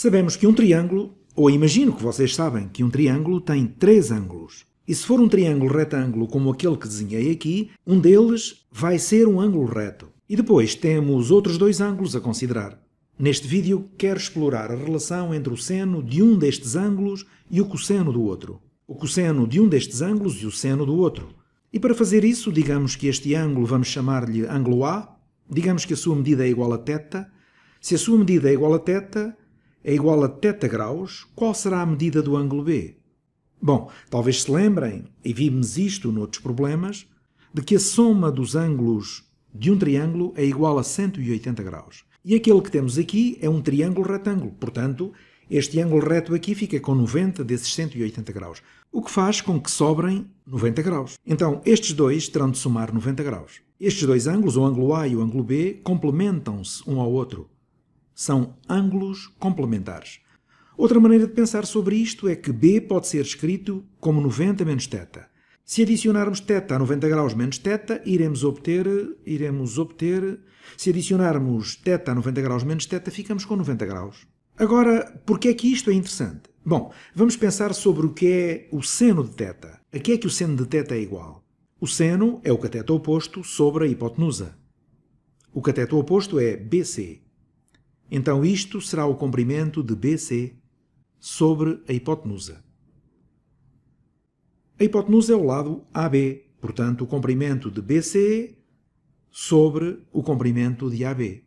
Sabemos que um triângulo, ou imagino que vocês sabem que um triângulo tem três ângulos. E se for um triângulo retângulo como aquele que desenhei aqui, um deles vai ser um ângulo reto. E depois temos outros dois ângulos a considerar. Neste vídeo quero explorar a relação entre o seno de um destes ângulos e o cosseno do outro. O cosseno de um destes ângulos e o seno do outro. E para fazer isso, digamos que este ângulo vamos chamar-lhe ângulo A, digamos que a sua medida é igual a θ. Se a sua medida é igual a θ, é igual a θ graus, qual será a medida do ângulo B? Bom, talvez se lembrem, e vimos isto noutros problemas, de que a soma dos ângulos de um triângulo é igual a 180 graus. E aquele que temos aqui é um triângulo retângulo, portanto, este ângulo reto aqui fica com 90 desses 180 graus, o que faz com que sobrem 90 graus. Então, estes dois terão de somar 90 graus. Estes dois ângulos, o ângulo A e o ângulo B, complementam-se um ao outro. São ângulos complementares. Outra maneira de pensar sobre isto é que B pode ser escrito como 90 menos θ. Se adicionarmos θ a 90 graus menos θ, iremos obter, iremos obter... Se adicionarmos θ a 90 graus menos θ, ficamos com 90 graus. Agora, por que é que isto é interessante? Bom, vamos pensar sobre o que é o seno de θ. A que é que o seno de θ é igual? O seno é o cateto oposto sobre a hipotenusa. O cateto oposto é BC. Então isto será o comprimento de BC sobre a hipotenusa. A hipotenusa é o lado AB, portanto o comprimento de BC sobre o comprimento de AB.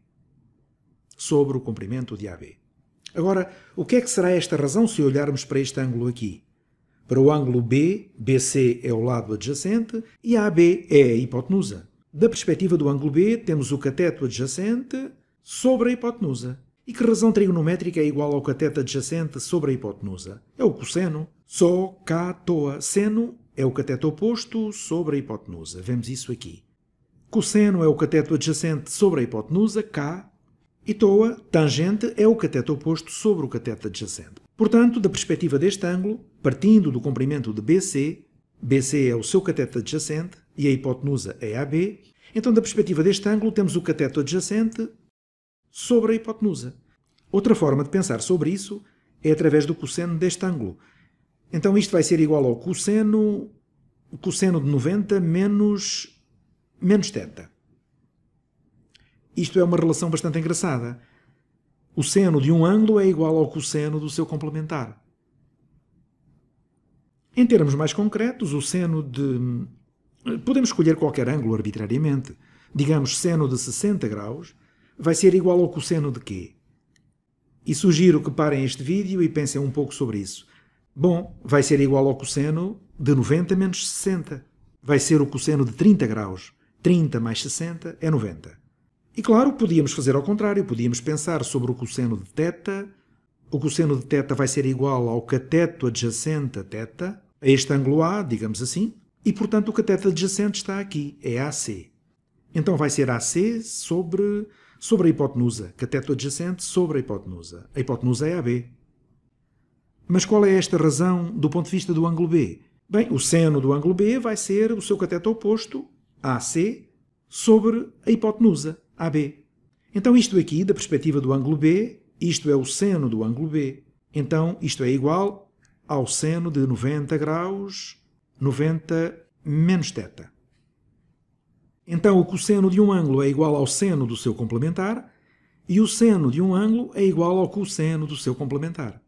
Sobre o comprimento de AB. Agora, o que é que será esta razão se olharmos para este ângulo aqui? Para o ângulo B, BC é o lado adjacente e AB é a hipotenusa. Da perspectiva do ângulo B, temos o cateto adjacente sobre a hipotenusa. E que razão trigonométrica é igual ao cateto adjacente sobre a hipotenusa? É o cosseno. Só cá toa. Seno é o cateto oposto sobre a hipotenusa. Vemos isso aqui. Cosseno é o cateto adjacente sobre a hipotenusa, K, e toa, tangente, é o cateto oposto sobre o cateto adjacente. Portanto, da perspectiva deste ângulo, partindo do comprimento de BC, BC é o seu cateto adjacente e a hipotenusa é AB, então da perspectiva deste ângulo temos o cateto adjacente sobre a hipotenusa. Outra forma de pensar sobre isso é através do cosseno deste ângulo. Então isto vai ser igual ao cosseno, cosseno de 90 menos, menos teta. Isto é uma relação bastante engraçada. O seno de um ângulo é igual ao cosseno do seu complementar. Em termos mais concretos, o seno de... Podemos escolher qualquer ângulo arbitrariamente. Digamos seno de 60 graus vai ser igual ao cosseno de quê? E sugiro que parem este vídeo e pensem um pouco sobre isso. Bom, vai ser igual ao cosseno de 90 menos 60. Vai ser o cosseno de 30 graus. 30 mais 60 é 90. E claro, podíamos fazer ao contrário, podíamos pensar sobre o cosseno de θ. O cosseno de θ vai ser igual ao cateto adjacente a θ, a este ângulo A, digamos assim, e portanto o cateto adjacente está aqui, é AC. Então vai ser AC sobre sobre a hipotenusa, cateto adjacente sobre a hipotenusa. A hipotenusa é AB. Mas qual é esta razão do ponto de vista do ângulo B? Bem, o seno do ângulo B vai ser o seu cateto oposto, AC, sobre a hipotenusa, AB. Então isto aqui, da perspectiva do ângulo B, isto é o seno do ângulo B. Então isto é igual ao seno de 90 graus, 90 menos θ. Então o cosseno de um ângulo é igual ao seno do seu complementar e o seno de um ângulo é igual ao cosseno do seu complementar.